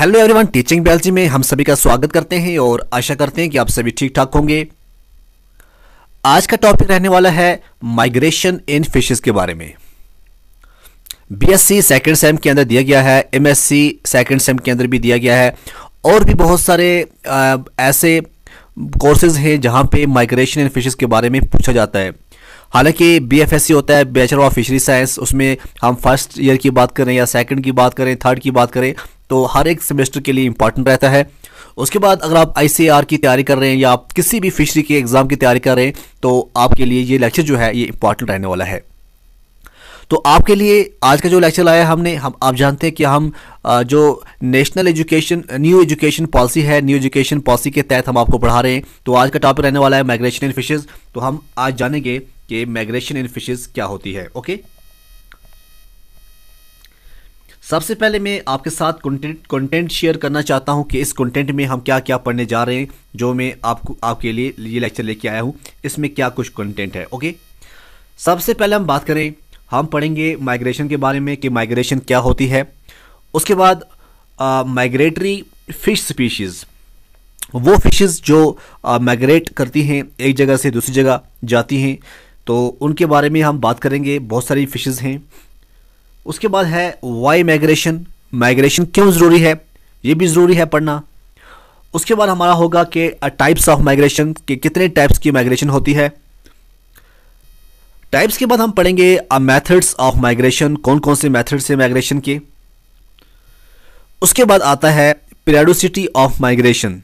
Hello everyone teaching बेलजी में हम सभी का स्वागत करते हैं और आशा करते हैं कि आप सभी ठीक ठाक होंगे आज का टॉपिक रहने वाला है माइग्रेशन इन फिशेस के बारे में बीएससी सेकंड सेम के अंदर दिया गया है एमएससी सेकंड सेम के अंदर भी दिया गया है और भी बहुत सारे आ, ऐसे कोर्सेज हैं जहाँ पे माइग्रेशन इन फिशेस के बारे में पूछा जाता है हालांकि बी एफ एस सी होता है बैचलर ऑफ फिशरी साइंस उसमें हम फर्स्ट ईयर की बात करें या सेकंड की बात करें थर्ड की बात करें तो हर एक सेमेस्टर के लिए इंपॉर्टेंट रहता है उसके बाद अगर आप आई की तैयारी कर रहे हैं या आप किसी भी फिशरी के एग्ज़ाम की तैयारी कर रहे हैं तो आपके लिए ये लेक्चर जो है ये इंपॉर्टेंट रहने वाला है तो आपके लिए आज का जो लेक्चर आया हमने हम आप जानते हैं कि हम जो national education new education policy है न्यू एजुकेशन पॉलिसी के तहत हम आपको पढ़ा रहे हैं तो आज का टॉपिक रहने वाला है माइग्रेशन इन फिशेज़ तो हम आज जानेंगे कि माइग्रेशन इन फिशेज़ क्या होती है ओके सबसे पहले मैं आपके साथ कंटेंट कंटेंट शेयर करना चाहता हूं कि इस कंटेंट में हम क्या क्या पढ़ने जा रहे हैं जो मैं आपको आपके लिए ये लेक्चर लेके आया हूं इसमें क्या कुछ कंटेंट है ओके सबसे पहले हम बात करें हम पढ़ेंगे माइग्रेशन के बारे में कि माइग्रेशन क्या होती है उसके बाद माइग्रेटरी फिश स्पीशीज़ वो फिशेस जो माइग्रेट करती हैं एक जगह से दूसरी जगह जाती हैं तो उनके बारे में हम बात करेंगे बहुत सारी फिशेस हैं उसके बाद है वाई माइग्रेशन माइग्रेशन क्यों ज़रूरी है ये भी ज़रूरी है पढ़ना उसके बाद हमारा होगा कि टाइप्स ऑफ माइग्रेशन के कितने टाइप्स की माइग्रेशन होती है टाइप्स के बाद हम पढ़ेंगे मेथड्स ऑफ माइग्रेशन कौन कौन से मेथड्स है माइग्रेशन के उसके बाद आता है पीरियडोसिटी ऑफ माइग्रेशन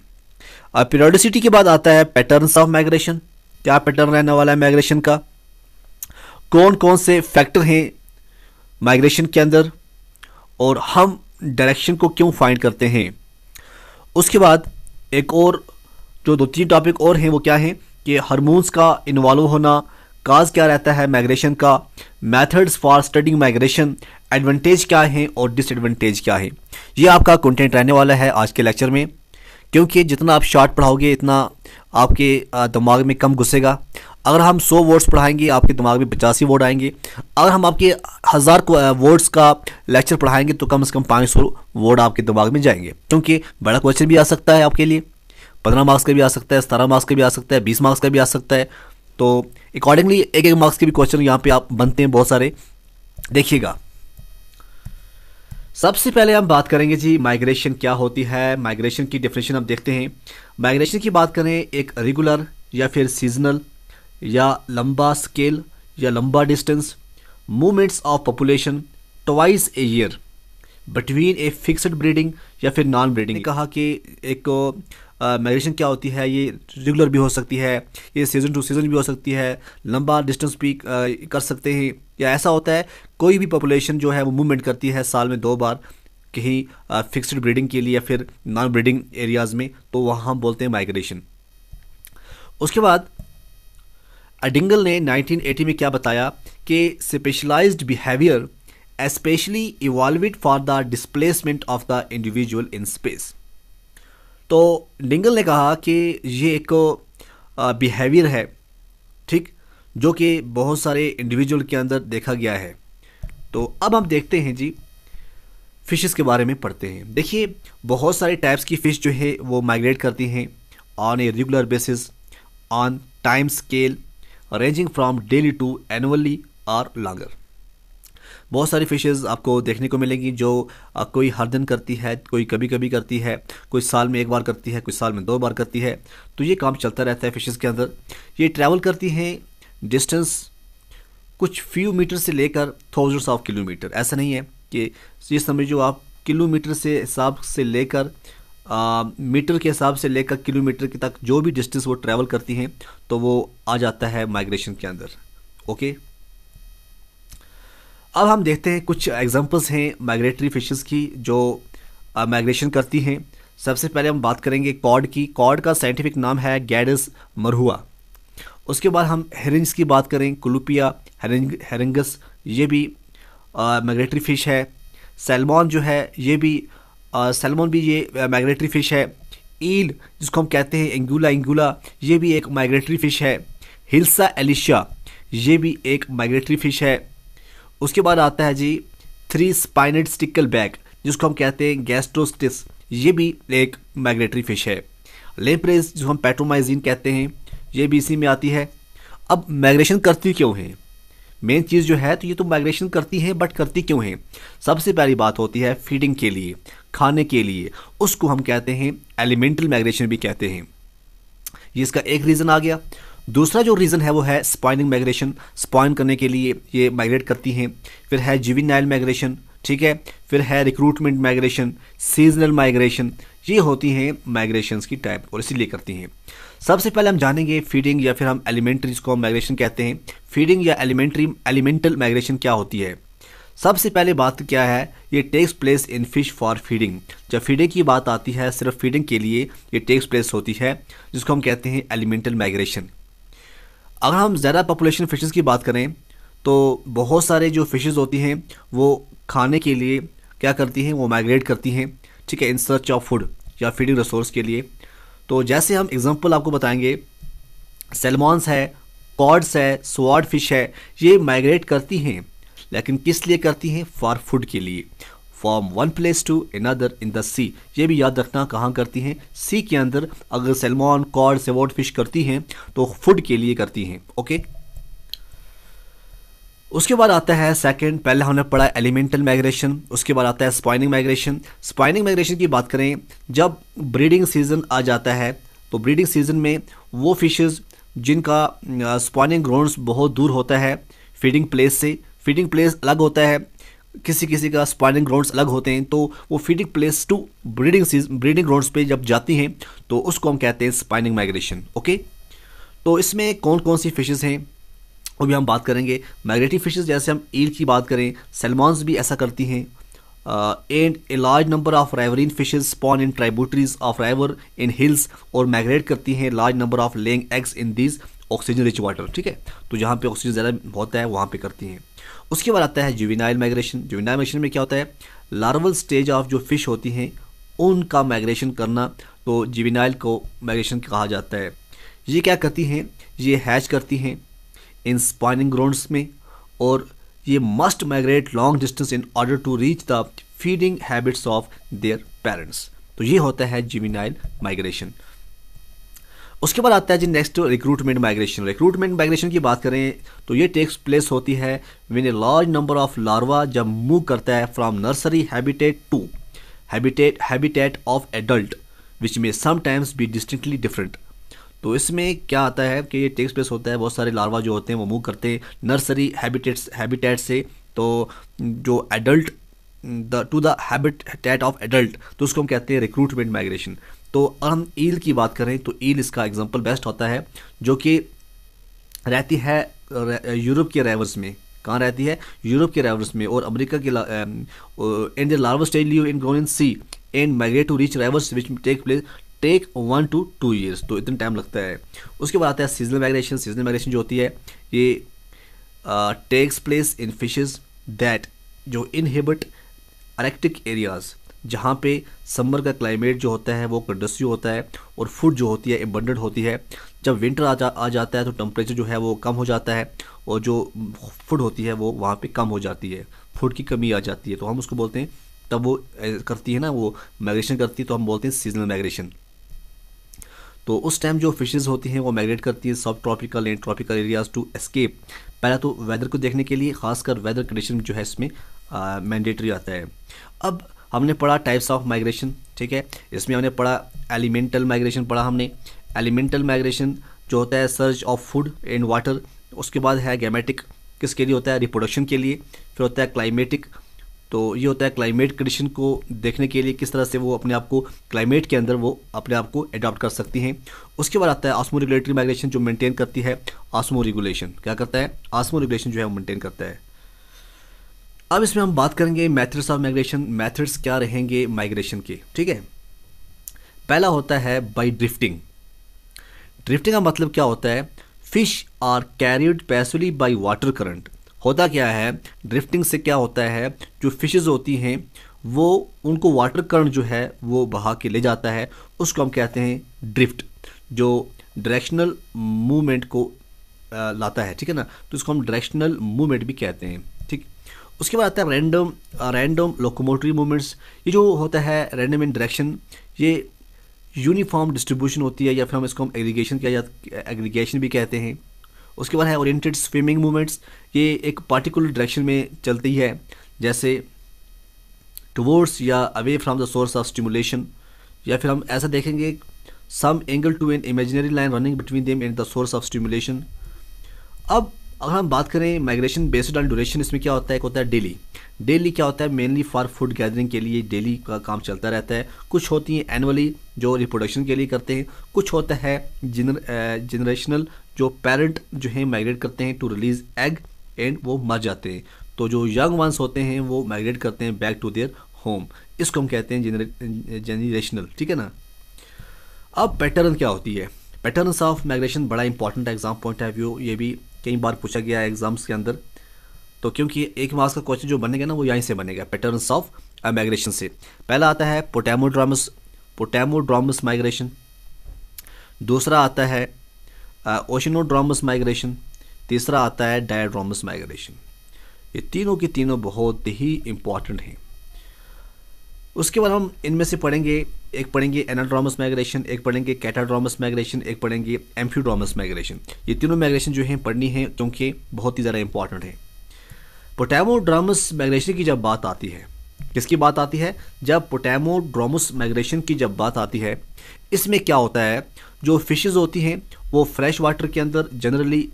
और पीरियडोसिटी के बाद आता है पैटर्न्स ऑफ माइग्रेशन क्या पैटर्न रहने वाला है माइग्रेशन का कौन कौन से फैक्टर हैं माइग्रेशन के अंदर और हम डायरेक्शन को क्यों फाइंड करते हैं उसके बाद एक और जो दो तीन टॉपिक और हैं वो क्या हैं कि हारमोन्स का इन्वॉल्व होना काज क्या रहता है माइग्रेशन का methods for studying migration advantage क्या है और डिसएडवांटेज क्या है ये आपका कंटेंट रहने वाला है आज के लेक्चर में क्योंकि जितना आप शॉर्ट पढ़ाओगे इतना आपके दिमाग में कम घुसेगा अगर हम 100 वर्ड्स पढ़ाएंगे आपके दिमाग में पचासी वर्ड आएंगे अगर हम आपके हज़ार वर्ड्स का लेक्चर पढ़ाएंगे तो कम से कम पाँच सौ वर्ड आपके दिमाग में जाएंगे क्योंकि बड़ा क्वेश्चन भी आ सकता है आपके लिए पंद्रह मार्क्स का भी आ सकता है सतारह मार्क्स का भी आ सकता है बीस मार्क्स का भी आ सकता है तो अकॉर्डिंगली एक एक मार्क्स के भी क्वेश्चन यहाँ पे आप बनते हैं बहुत सारे देखिएगा सबसे पहले हम बात करेंगे जी माइग्रेशन क्या होती है माइग्रेशन की डेफिनेशन हम देखते हैं माइग्रेशन की बात करें एक रेगुलर या फिर सीजनल या लंबा स्केल या लंबा distance movements of population twice a year between a fixed breeding या फिर नॉन ब्रीडिंग कहा कि एक माइग्रेशन uh, क्या होती है ये रेगुलर भी हो सकती है ये सीज़न टू सीज़न भी हो सकती है लंबा डिस्टेंस भी uh, कर सकते हैं या ऐसा होता है कोई भी पॉपुलेशन जो है वो मूवमेंट करती है साल में दो बार कहीं फिक्स्ड ब्रीडिंग के लिए या फिर नॉन ब्रीडिंग एरियाज़ में तो वहाँ हम बोलते हैं माइग्रेशन उसके बाद अडिंगल ने 1980 में क्या बताया कि specialized behaviour especially evolved for the displacement of the individual in space तो डिंगल ने कहा कि ये एक बिहेवियर है ठीक जो कि बहुत सारे इंडिविजुअल के अंदर देखा गया है तो अब हम देखते हैं जी फ़िशेस के बारे में पढ़ते हैं देखिए बहुत सारे टाइप्स की फ़िश जो है वो माइग्रेट करती हैं on a regular basis on time scale ranging from daily to annually or longer बहुत सारी फिशेज़ आपको देखने को मिलेंगी जो कोई हर दिन करती है कोई कभी कभी करती है कोई साल में एक बार करती है कोई साल में दो बार करती है तो ये काम चलता रहता है फिशेज़ के अंदर ये ट्रैवल करती हैं डिस्टेंस कुछ फ्यू मीटर से लेकर थाउजेंड्स ऑफ किलोमीटर ऐसा नहीं है कि ये समझो आप किलोमीटर से हिसाब से लेकर मीटर के हिसाब से लेकर किलोमीटर के तक जो भी डिस्टेंस वो ट्रैवल करती हैं तो वो आ जाता है माइग्रेशन के अंदर ओके अब हम देखते हैं कुछ एग्जांपल्स हैं माइग्रेटरी फिशेस की जो माइग्रेशन करती हैं सबसे पहले हम बात करेंगे कॉड की कॉड का साइंटिफिक नाम है गैडस मरहुआ उसके बाद हम हेरिंग्स की बात करें कुलुपिया हेरिंगस ये भी माइग्रेटरी फिश है सेलमॉन जो है ये भी सेलमोन भी ये माइग्रेटरी फ़िश है ईल जिसको हम कहते हैं एंगूला एंगूला ये भी एक माइग्रेटरी फ़िश है हिल्सा एलिशा ये भी एक माइग्रेटरी फ़िश है उसके बाद आता है जी थ्री स्पाइनेड स्टिकल बैग जिसको हम कहते हैं गैस्ट्रोस्टिस ये भी एक माइग्रेटरी फ़िश है लेम्प्रेस जो हम पेट्रोमाइजीन कहते हैं ये भी इसी में आती है अब माइग्रेशन करती क्यों है मेन चीज़ जो है तो ये तो माइग्रेशन करती है बट करती क्यों है सबसे पहली बात होती है फीडिंग के लिए खाने के लिए उसको हम कहते हैं एलिमेंटल माइग्रेशन भी कहते हैं ये इसका एक रीज़न आ गया दूसरा जो रीज़न है वो है स्पॉइनिंग माइग्रेशन स्पॉइन करने के लिए ये माइग्रेट करती हैं फिर है जुविनाइल माइग्रेशन ठीक है फिर है रिक्रूटमेंट माइग्रेशन सीजनल माइग्रेशन ये होती हैं माइग्रेशन की टाइप और इसीलिए करती हैं सबसे पहले हम जानेंगे फीडिंग या फिर हम एलिमेंट्री इसको हम माइग्रेशन कहते हैं फीडिंग या एलिमेंट्री एलिमेंटल माइग्रेशन क्या होती है सबसे पहले बात क्या है ये takes place in fish for feeding जब फीडिंग की बात आती है सिर्फ फीडिंग के लिए ये टेक्स प्लेस होती है जिसको हम कहते हैं एलिमेंटल माइग्रेशन अगर हम ज़्यादा पॉपुलेशन फिशेस की बात करें तो बहुत सारे जो फिशेस होती हैं वो खाने के लिए क्या करती हैं वो माइग्रेट करती हैं ठीक है इन सर्च ऑफ फूड या फीडिंग रिसोर्स के लिए तो जैसे हम एग्जांपल आपको बताएंगे सेलमॉन्स है कॉड्स है स्वाड फिश है ये माइग्रेट करती हैं लेकिन किस लिए करती हैं फॉर फूड के लिए from one place to another in the sea ये भी याद रखना कहाँ करती हैं सी के अंदर अगर सलमॉन कॉर्ड सेवोट फिश करती हैं तो फूड के लिए करती हैं ओके उसके बाद आता है सेकंड पहले हमने पढ़ा एलिमेंटल माइग्रेशन उसके बाद आता है स्पाइनिंग माइग्रेशन स्पाइनिंग माइग्रेशन की बात करें जब ब्रीडिंग सीजन आ जाता है तो ब्रीडिंग सीजन में वो फिशेस जिनका स्पाइनिंग ग्राउंड्स बहुत दूर होता है फीडिंग प्लेस से फीडिंग प्लेस अलग होता है किसी किसी का स्पाइनिंग ग्राउंड्स अलग होते हैं तो वो feeding place to breeding seas breeding grounds पे जब जाती हैं तो उसको हम कहते हैं स्पाइनिंग माइग्रेशन ओके तो इसमें कौन कौन सी फिशेज़ हैं वो भी हम बात करेंगे माइग्रेटिव फिशेज़ जैसे हम ईल की बात करें सेलमॉन्स भी ऐसा करती हैं and a large number of riverine fishes spawn in tributaries of river in hills और माइग्रेट करती हैं लार्ज नंबर ऑफ लेंग eggs in these oxygen rich water ठीक है तो जहाँ पे ऑक्सीजन ज़्यादा होता है वहाँ पे करती हैं उसके बाद आता है जुविनाइल माइग्रेशन जुविनाइल माइग्रेशन में क्या होता है लार्वल स्टेज ऑफ जो फिश होती हैं उनका माइग्रेशन करना तो जुविनाइल को माइग्रेशन कहा जाता है ये क्या करती हैं ये हैच करती हैं इन स्पाइनिंग ग्राउंड्स में और ये must migrate long distance in order to reach the feeding habits of their parents तो ये होता है जिमिनाइल माइग्रेशन उसके बाद आता है जी next recruitment migration recruitment migration की बात करें तो ये टेक्स प्लेस होती है when a large number of larva जब मूव करता है from nursery habitat to habitat habitat of adult which may sometimes be distinctly different तो इसमें क्या आता है कि ये टेक्स प्लेस होता है बहुत सारे लार्वा जो होते हैं वो मूव करते हैं नर्सरी हैबिटेट्स हैबिटेट से तो जो adult to the habitat of adult तो उसको हम कहते हैं रिक्रूटमेंट माइग्रेशन तो अन ईल की बात करें तो ईल इसका एग्जाम्पल बेस्ट होता है जो कि रहती है यूरोप के रेवर्स में कहाँ रहती है यूरोप के रेवर्स में और अमेरिका के in the larva stage live in gone sea and migrate to reach rivers which take place take one to two years तो इतना टाइम लगता है उसके बाद आता है सीजनल माइग्रेशन सीजनल माइग्रेशन जो होती है ये takes place in fishes that जो इनहिबिट अरेक्टिक एरियाज जहाँ पे समर का क्लाइमेट जो होता है वो कंडस्यू होता है और फूड जो होती है एबंडेंट होती है जब विंटर आ जा आ जाता है तो टम्परेचर जो है वो कम हो जाता है और जो फूड होती है वो वहाँ पे कम हो जाती है फूड की कमी आ जाती है तो हम उसको बोलते हैं तब वो करती है ना वो माइग्रेशन करती है तो हम बोलते हैं सीजनल माइग्रेशन तो उस टाइम जो फिशेज़ होती हैं वो माइग्रेट करती हैं subtropical and tropical areas to escape पहला तो वेदर को देखने के लिए खासकर वेदर कंडीशन जो है इसमें मैंडेटरी आता है अब हमने पढ़ा टाइप्स ऑफ माइग्रेशन ठीक है इसमें हमने पढ़ा एलिमेंटल माइग्रेशन पढ़ा हमने एलिमेंटल माइग्रेशन जो होता है search of food and water उसके बाद है गैमेटिक किसके लिए होता है रिप्रोडक्शन के लिए फिर होता है क्लाइमेटिक तो ये होता है क्लाइमेट कंडीशन को देखने के लिए किस तरह से वो अपने आप को क्लाइमेट के अंदर वो अपने आप को एडॉप्ट कर सकती हैं उसके बाद आता है आसमो रेगुलेटरी माइग्रेशन जो मेंटेन करती है आसमो रेगुलेशन क्या करता है आसमो रेगुलेशन जो है वो मेंटेन करता है अब इसमें हम बात करेंगे मैथड्स ऑफ माइग्रेशन मैथड्स क्या रहेंगे माइग्रेशन के ठीक है पहला होता है बाई ड्रिफ्टिंग ड्रिफ्टिंग का मतलब क्या होता है fish are carried passively by water current होता क्या है ड्रिफ्टिंग से क्या होता है जो फिशेज़ होती हैं वो उनको वाटर करंट जो है वो बहा के ले जाता है उसको हम कहते हैं ड्रिफ्ट जो डायरेक्शनल मूवमेंट को लाता है ठीक है ना तो इसको हम डायरेक्शनल मूवमेंट भी कहते हैं उसके बाद आता है रैंडम रैंडम लोकोमोटरी मूवमेंट्स ये जो होता है रैंडम इन डायरेक्शन ये यूनिफॉर्म डिस्ट्रीब्यूशन होती है या फिर हम इसको हम एग्रीगेशन किया जाता एग्रीगेशन भी कहते हैं उसके बाद है ओरिएंटेड स्विमिंग मूवमेंट्स ये एक पार्टिकुलर डायरेक्शन में चलती है जैसे टुवर्ड्स या away from the source of stimulation या फिर हम ऐसा देखेंगे some angle to an imaginary line running between them and the source of stimulation अब अगर हम बात करें माइग्रेशन बेस्ड ऑन ड्यूरेशन इसमें क्या होता है एक होता है डेली डेली क्या होता है मेनली फॉर फूड गैदरिंग के लिए डेली का काम चलता रहता है कुछ होती हैं एनुअली जो रिप्रोडक्शन के लिए करते हैं कुछ होता है जनर जनरेशनल जो पेरेंट जो है माइग्रेट करते हैं टू रिलीज़ एग एंड वो मर जाते हैं तो जो यंग वंस होते हैं वो माइग्रेट करते हैं बैक टू देयर होम इसको हम कहते हैं जनरेशनल ठीक है ना अब पैटर्न क्या होती है पैटर्नस ऑफ माइग्रेशन बड़ा important exam point of view ये भी कई बार पूछा गया है एग्ज़ाम्स के अंदर तो क्योंकि एक मार्क्स का क्वेश्चन जो बनेगा ना वो यहीं से बनेगा पैटर्न्स ऑफ माइग्रेशन से पहला आता है पोटेमोड्रामस पोटेमोड्रामस माइग्रेशन दूसरा आता है ओशनोड्रामस माइग्रेशन तीसरा आता है डायड्रामस माइग्रेशन ये तीनों की तीनों बहुत ही इम्पॉर्टेंट हैं उसके बाद हम इनमें से पढ़ेंगे एक पढ़ेंगे एनाड्रामस माइग्रेशन एक पढ़ेंगे कैटाड्रामस माइग्रेशन एक पढ़ेंगे एम्फ्यूड्रामस माइग्रेशन ये तीनों माइग्रेशन जो हैं पढ़नी है क्योंकि बहुत ही ज़्यादा इंपॉर्टेंट है पोटैमोड्रामस माइग्रेशन की जब बात आती है किसकी बात आती है जब पोटैमोड्रामस माइग्रेशन की जब बात आती है इसमें क्या होता है जो फिशेज होती हैं वो फ्रेश वाटर के अंदर जनरली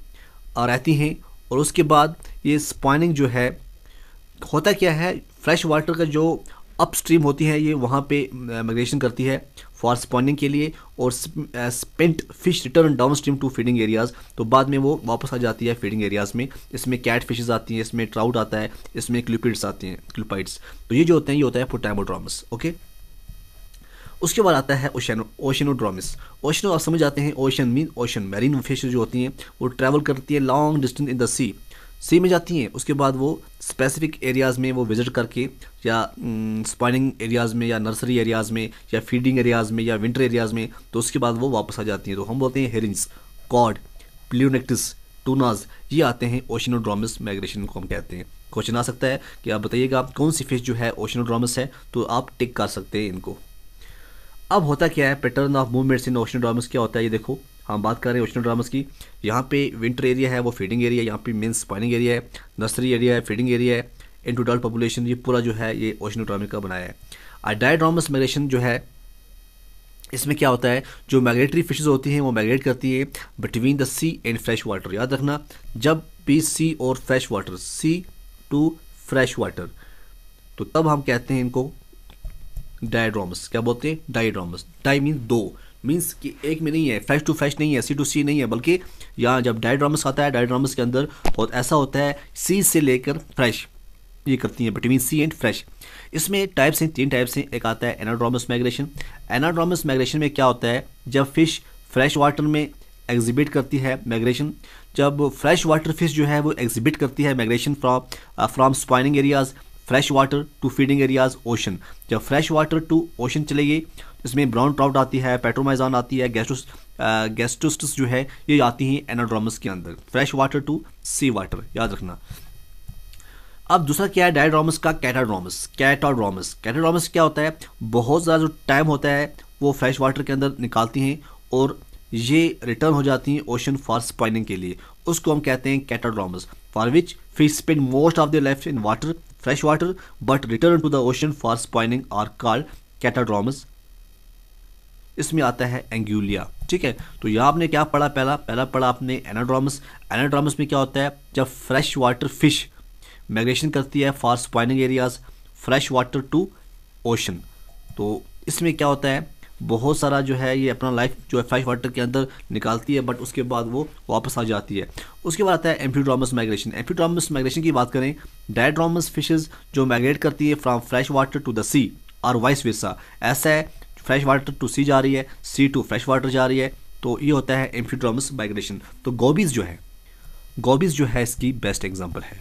रहती हैं और उसके बाद ये स्पाइनिंग जो है होता क्या है फ्रेश वाटर का जो अपस्ट्रीम होती है ये वहाँ पे माइग्रेशन करती है फॉर स्पॉनिंग के लिए और spent fish return downstream to feeding areas तो बाद में वो वापस आ जाती है फीडिंग एरियाज़ में इसमें कैट फिशेज आती हैं इसमें ट्राउट आता है इसमें क्लूपिड्स आती हैं क्लूपाइड्स तो ये जो होते हैं ये होता है पोटैमोड्रामस ओके उसके बाद आता है ओशनो ओशनोड्रामिस ओशनो आप समझ आते हैं ocean mean ocean marine fish जो होती हैं वो ट्रैवल करती है long distance in the sea sea में जाती हैं उसके बाद वो स्पेसिफिक एरियाज़ में वो विज़िट करके या स्पाइनिंग एरियाज़ में या नर्सरी एरियाज़ में या फीडिंग एरियाज़ में या विंटर एरियाज़ में तो उसके बाद वो वापस आ जाती हैं तो हम बोलते हैं हेरिंग्स कॉड प्लियोनेक्टिस टूनाज ये आते हैं ओशनोड्रामस माइग्रेशन को हम कहते हैं क्वेश्चन आ सकता है कि आप बताइएगा कौन सी फिश जो है ओशनोड्रामस है तो आप टिक कर सकते हैं इनको अब होता क्या है pattern of movements in oceanodromous क्या होता है ये देखो हम बात कर रहे हैं ओशनल ड्रामस की यहाँ पे विंटर एरिया है वो फीडिंग एरिया यहाँ पे मेन स्पाइनिंग एरिया है नर्सरी एरिया है फीडिंग एरिया है इन टू डल्ट पॉपुलेशन ये पूरा जो है ये ओशनल ड्रामे का बनाया है और डायड्रामस माइग्रेशन जो है इसमें क्या होता है जो माइग्रेटरी फिशेज होती हैं वो माइग्रेट करती है between the sea and fresh water याद रखना जब भी सी और fresh water sea to fresh water तो तब हम कहते हैं इनको डायड्रामस क्या बोलते हैं डायड्रामस डाई मीन दो मीन्स कि एक में नहीं है फ्लैश टू फ्लैश नहीं है सी टू सी नहीं है बल्कि यहाँ जब डायड्रामस आता है डायड्रामस के अंदर और ऐसा होता है सी से लेकर फ्रेश ये करती हैं बिटवीन सी एंड फ्रेश इसमें टाइप्स हैं तीन टाइप्स हैं एक आता है एनाड्रामस माइग्रेशन एनाड्रामस माइग्रेशन में क्या होता है जब फिश फ्रेश वाटर में एग्जिबिट करती है माइग्रेशन जब फ्रेश वाटर फिश जो है वो एग्जिबिट करती है migration from from spawning areas fresh water to feeding areas ocean जब फ्रेश वाटर टू ओशन चले गए तो इसमें ब्राउन ट्राउट आती है पेट्रोमाइजान आती है गैस्टोस गैस्टोस्टस जो है ये आती हैं एनाड्रामस के अंदर fresh water to sea water याद रखना अब दूसरा क्या है डायड्रामस का कैटाड्रामस कैटाड्रामस कैटाड्रामस क्या होता है बहुत ज़्यादा जो टाइम होता है वो फ्रेश वाटर के अंदर निकालती हैं और ये रिटर्न हो जाती हैं ओशन फॉर स्पाइनिंग के लिए उसको हम कहते हैं catadromous for which Fish spend most of their life in water, fresh water, but return to the ocean for spawning are called catadromous इसमें आता है एंगुलिया ठीक है तो यहाँ आपने क्या पढ़ा पहला पहला पढ़ा आपने एनाड्रामस एनाड्रामस में क्या होता है जब फ्रेश वाटर फिश माइग्रेशन करती है for spawning areas fresh water to ocean तो इसमें क्या होता है बहुत सारा जो है ये अपना लाइफ जो है फ्रेश वाटर के अंदर निकालती है बट उसके बाद वो वापस आ जाती है उसके बाद आता है एम्फीड्रामस माइग्रेशन एम्फीड्रामस माइग्रेशन की बात करें डायड्रामस फिशेज जो माइग्रेट करती है from fresh water to the sea और वाइस वेसा ऐसा है फ्रेश वाटर टू सी जा रही है सी टू फ्रेश वाटर जा रही है तो ये होता है एम्फीड्रामस माइग्रेशन तो गोबीज जो है गोबीज जो है इसकी बेस्ट एग्जाम्पल है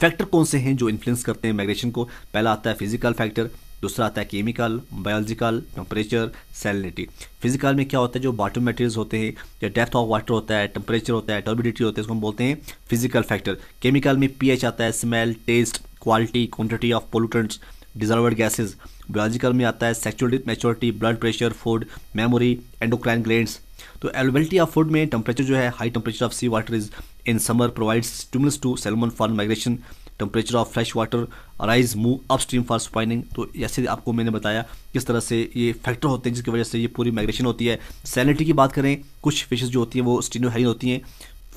फैक्टर कौन से हैं जो इन्फ्लुएंस करते हैं माइग्रेशन को पहला आता है फिजिकल फैक्टर दूसरा आता है chemical biological temperature salinity physical में क्या होता है जो बाटो मटेरियल्स होते हैं या डेप्थ ऑफ वाटर होता है टेम्परेचर होता है टर्बिडिटी होता है इसको हम बोलते हैं फिजिकल फैक्टर केमिकल में पी आता है smell taste quality quantity of pollutants dissolved gases biological में आता है sexual maturity blood pressure food memory endocrine glands तो एवेबिलिटी ऑफ फूड में टेम्परेचर जो है high temperature of sea water is in summer provides टूमस to salmon for migration temperature of fresh water rise move upstream for spawning तो ऐसे आपको मैंने बताया किस तरह से ये फैक्टर होते हैं जिसकी वजह से ये पूरी माइग्रेशन होती है सैनिटी की बात करें कुछ फिशेज जो होती हैं वो स्टीनोहेलिन होती हैं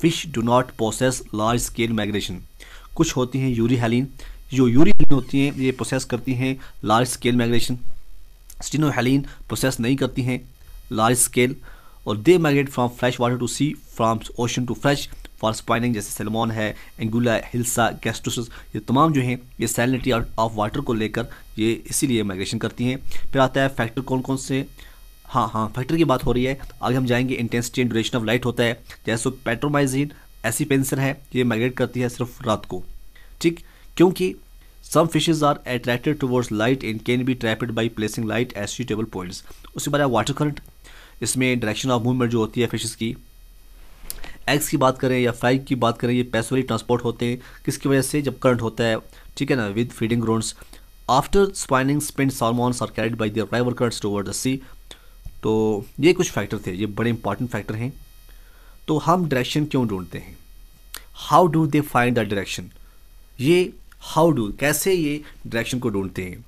fish do not process large scale migration कुछ होती हैं यूरीहेलिन जो यूरीहेलिन होती हैं ये प्रोसेस करती हैं large scale migration stenohaline process नहीं करती हैं लार्ज स्केल और they migrate from fresh water to sea from ocean to fresh for spawning जैसे सेलमोन है एंगुला हिल्सा गैस्ट्रोस ये तमाम जो हैं ये सैलिनिटी ऑफ वाटर को लेकर ये इसीलिए माइग्रेशन करती हैं फिर आता है फैक्टर कौन कौन से हाँ हाँ फैक्टर की बात हो रही है आगे हम जाएंगे intensity and duration of light होता है जैसे पेट्रोमाइजीन ऐसी पेंसर है ये माइग्रेट करती है सिर्फ रात को ठीक क्योंकि some fishes are attracted towards light and can be trapped by placing light at suitable points उसके बाद वाटर करंट इसमें डायरेक्शन ऑफ मूवमेंट जो होती है फिशेज की एक्स की बात करें या फाइव की बात करें ये पैसोली ट्रांसपोर्ट होते हैं किसकी वजह से जब करंट होता है ठीक है ना with feeding grounds after spawning spent salmons are carried by river currents to the sea तो ये कुछ फैक्टर थे ये बड़े इंपॉर्टेंट फैक्टर हैं तो हम डायरेक्शन क्यों ढूंढते हैं how do they find the direction ये हाउ डू कैसे ये डायरेक्शन को ढूंढते हैं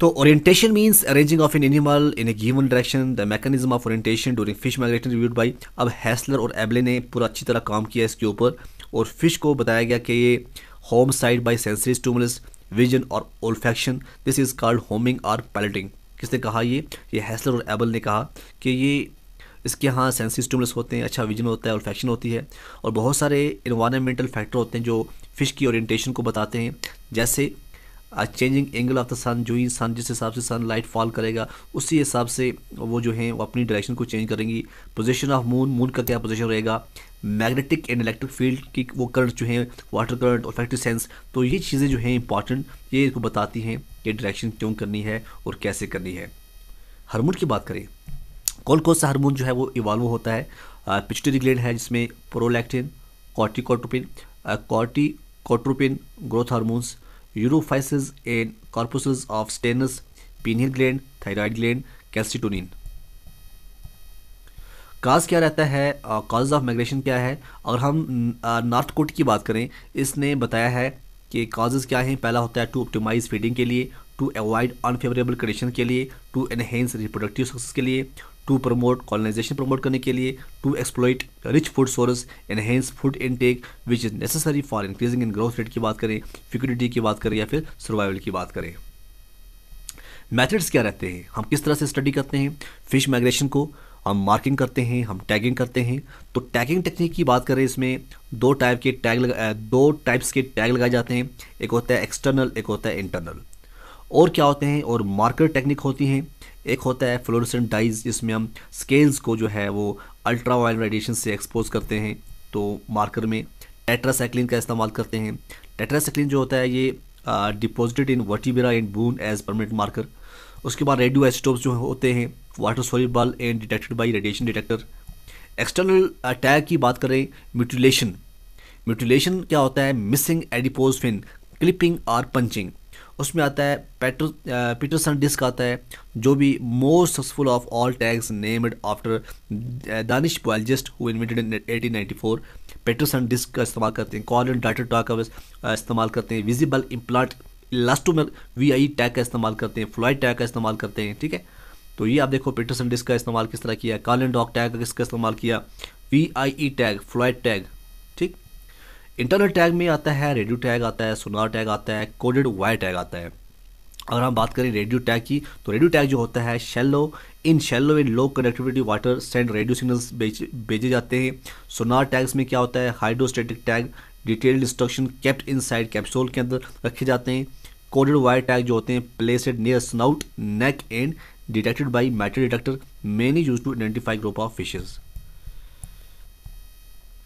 तो orientation means arranging of an animal in a given direction the mechanism of orientation during fish migration reviewed by अब हैसलर और एबले ने पूरा अच्छी तरह काम किया इसके ऊपर और फिश को बताया गया कि ये home side by sensory stimulus vision और olfaction this is called homing और पैलेटिंग किसने कहा ये ये हैसलर और एबल ने कहा कि ये इसके यहाँ सेंसरी स्टूमुलस होते हैं अच्छा विजन होता है ओल्फैक्शन होती है और बहुत सारे इन्वायरमेंटल फैक्टर होते हैं जो फ़िश की ओरिएंटेशन को बताते हैं जैसे changing angle of the sun जो ही सन जिस हिसाब से सन लाइट फॉल करेगा उसी हिसाब से वो जो है वो अपनी डायरेक्शन को चेंज करेंगी पोजीशन ऑफ मून मून का क्या पोजीशन रहेगा मैग्नेटिक एंड इलेक्ट्रिक फील्ड की वो करंट जो है वाटर करंट और इफेक्टिव सेंस तो ये चीज़ें जो हैं इंपॉर्टेंट ये इसको बताती हैं कि डायरेक्शन क्यों करनी है और कैसे करनी है हारमोन की बात करें कौन कौन सा हारमोन जो है वो इवाल्व होता है पिचटरी ग्लैंड है जिसमें prolactin corticotropin corticotropin growth hormones urophysis and corpuscles of Stannius pineal gland thyroid gland calcitonin cause क्या रहता है काज ऑफ माइग्रेशन क्या है और हम नॉर्थ कोट की बात करें इसने बताया है कि काजेज़ क्या हैं पहला होता है टू ऑप्टिमाइज फीडिंग के लिए टू अवॉइड अनफेवरेबल कंडीशन के लिए टू एनहेंस रिप्रोडक्टिव सक्सेस के लिए टू प्रमोट कॉलोनाइजेशन प्रमोट करने के लिए to exploit rich food source enhance food intake which is necessary for increasing in growth rate की बात करें फ्यूक्यूडिटी की बात करें या फिर सर्वाइवल की बात करें मैथड्स क्या रहते हैं हम किस तरह से स्टडी करते हैं फिश माइग्रेशन को हम मार्किंग करते हैं हम टैगिंग करते हैं तो टैगिंग टेक्निक की बात करें इसमें दो टाइप के टैग दो टाइप्स के टैग लगाए जाते हैं एक होता है एक्सटर्नल एक होता है इंटरनल और क्या होते हैं और मार्कर टेक्निक होती हैं एक होता है फ्लोरोसेंट डाइज जिसमें हम स्केल्स को जो है वो अल्ट्रा वायल रेडिएशन से एक्सपोज करते हैं तो मार्कर में टेट्रासाइक्लिन का इस्तेमाल करते हैं टेट्रासाइक्लिन जो होता है ये deposited in vertebra and bone as permanent marker उसके बाद रेडियो एस्टोप्स जो होते हैं वाटर बल and detected by radiation detector external attack की बात करें म्यूटिलेशन म्यूटिलेशन क्या होता है मिसिंग एडिपोज फिन क्लिपिंग और पंचिंग उसमें आता है पेटर पीटरसन डिस्क आता है जो भी most successful of all tags named after Danish biologist who invented eighteen 1894 four Petersen disc का इस्तेमाल करते हैं एंड डाटा टॉक का इस्तेमाल करते हैं visible implant elastomer V I tag का इस्तेमाल करते हैं फ्लॉइड टैग का इस्तेमाल करते हैं ठीक है तो ये आप देखो पीटरसन डिस्क का इस्तेमाल किस तरह किया कॉलन डॉक टैग का किसका इस्तेमाल किया V I E tag Floy tag internal tag में आता है रेडियो टैग आता है सोनार टैग आता है कोडेड वायर टैग आता है अगर हम बात करें रेडियो टैग की तो रेडियो टैग जो होता है shallow in shallow and low connectivity water send radio signals भेजे जाते हैं सोनार टैग्स में क्या होता है hydrostatic tag detailed instruction kept inside capsule के अंदर रखे जाते हैं कोडेड वायर टैग जो होते हैं placed near snout neck and detected by metal detector many use to identify group of fishes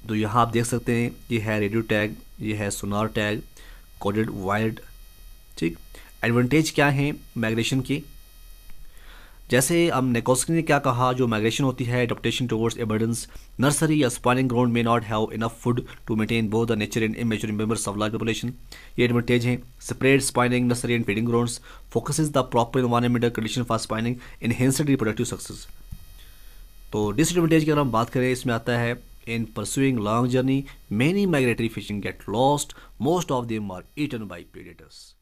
तो यहाँ आप देख सकते हैं ये है रेडियो टैग ये है सोनार टैग कोडेड वायर्ड ठीक एडवांटेज क्या है माइग्रेशन की जैसे अब नेकोस्की ने क्या कहा जो माइग्रेशन होती है एडप्टेशन टुवर्ड्स एबर्डेंस नर्सरी या spawning ground may not have enough food to maintain both the mature and immature members of large population ये एडवांटेज है spread spawning nursery and feeding grounds focus the proper environmental condition for spawning enhanced reproductive success तो disadvantage की अगर हम बात करें इसमें आता है In pursuing long journey, many migratory fishing get lost, most of them are eaten by predators.